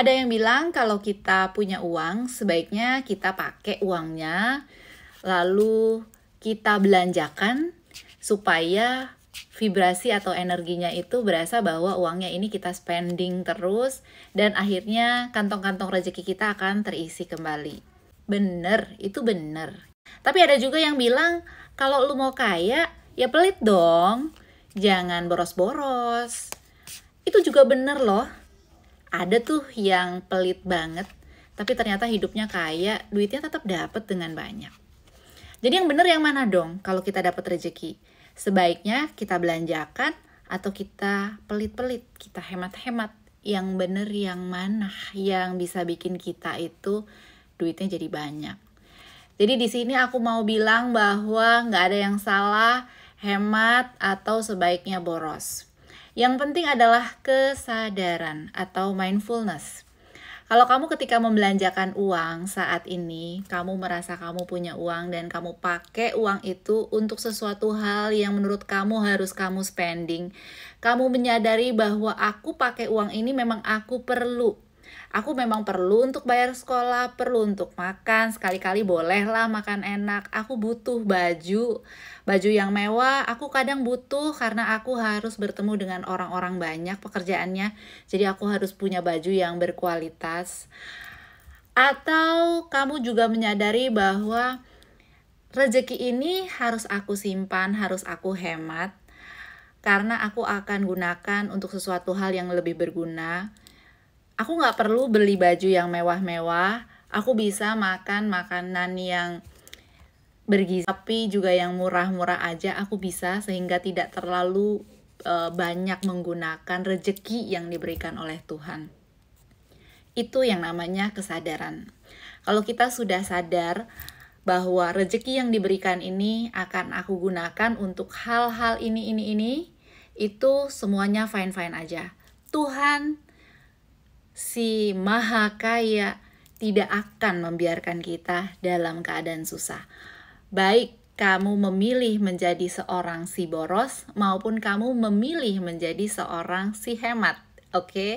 Ada yang bilang kalau kita punya uang, sebaiknya kita pakai uangnya, lalu kita belanjakan supaya vibrasi atau energinya itu berasa bahwa uangnya ini kita spending terus dan akhirnya kantong-kantong rezeki kita akan terisi kembali. Bener, itu bener. Tapi ada juga yang bilang kalau lu mau kaya ya pelit dong, jangan boros-boros. Itu juga bener loh ada tuh yang pelit banget, tapi ternyata hidupnya kaya, duitnya tetap dapat dengan banyak. Jadi yang benar yang mana dong kalau kita dapat rezeki? Sebaiknya kita belanjakan atau kita pelit-pelit, kita hemat-hemat. Yang benar yang mana yang bisa bikin kita itu duitnya jadi banyak. Jadi di sini aku mau bilang bahwa nggak ada yang salah hemat atau sebaiknya boros yang penting adalah kesadaran atau mindfulness. Kalau kamu ketika membelanjakan uang saat ini, kamu merasa kamu punya uang dan kamu pakai uang itu untuk sesuatu hal yang menurut kamu harus kamu spending. Kamu menyadari bahwa aku pakai uang ini memang aku perlu Aku memang perlu untuk bayar sekolah, perlu untuk makan, sekali-kali bolehlah makan enak. Aku butuh baju, baju yang mewah. Aku kadang butuh karena aku harus bertemu dengan orang-orang banyak pekerjaannya. Jadi aku harus punya baju yang berkualitas. Atau kamu juga menyadari bahwa rezeki ini harus aku simpan, harus aku hemat karena aku akan gunakan untuk sesuatu hal yang lebih berguna aku nggak perlu beli baju yang mewah-mewah aku bisa makan makanan yang bergizi tapi juga yang murah-murah aja aku bisa sehingga tidak terlalu uh, banyak menggunakan rejeki yang diberikan oleh Tuhan itu yang namanya kesadaran kalau kita sudah sadar bahwa rejeki yang diberikan ini akan aku gunakan untuk hal-hal ini ini ini itu semuanya fine-fine aja Tuhan si maha kaya tidak akan membiarkan kita dalam keadaan susah. Baik kamu memilih menjadi seorang si boros maupun kamu memilih menjadi seorang si hemat. Oke. Okay?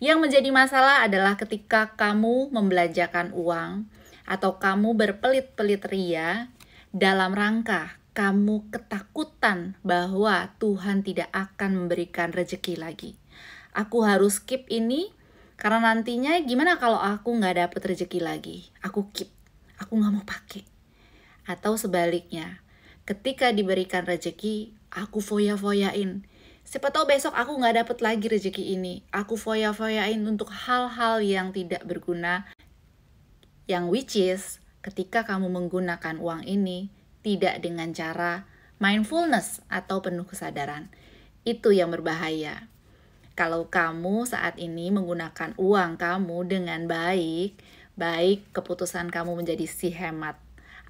Yang menjadi masalah adalah ketika kamu membelanjakan uang atau kamu berpelit-pelit ria dalam rangka kamu ketakutan bahwa Tuhan tidak akan memberikan rezeki lagi. Aku harus skip ini karena nantinya gimana kalau aku nggak dapet rezeki lagi? Aku keep, aku nggak mau pakai. Atau sebaliknya, ketika diberikan rezeki, aku foya-foyain. Siapa tahu besok aku nggak dapet lagi rezeki ini. Aku foya-foyain untuk hal-hal yang tidak berguna. Yang which is, ketika kamu menggunakan uang ini, tidak dengan cara mindfulness atau penuh kesadaran. Itu yang berbahaya. Kalau kamu saat ini menggunakan uang kamu dengan baik, baik keputusan kamu menjadi si hemat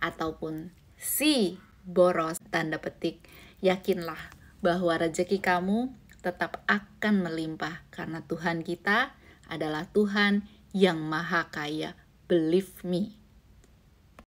ataupun si boros tanda petik. Yakinlah bahwa rezeki kamu tetap akan melimpah karena Tuhan kita adalah Tuhan yang maha kaya. Believe me.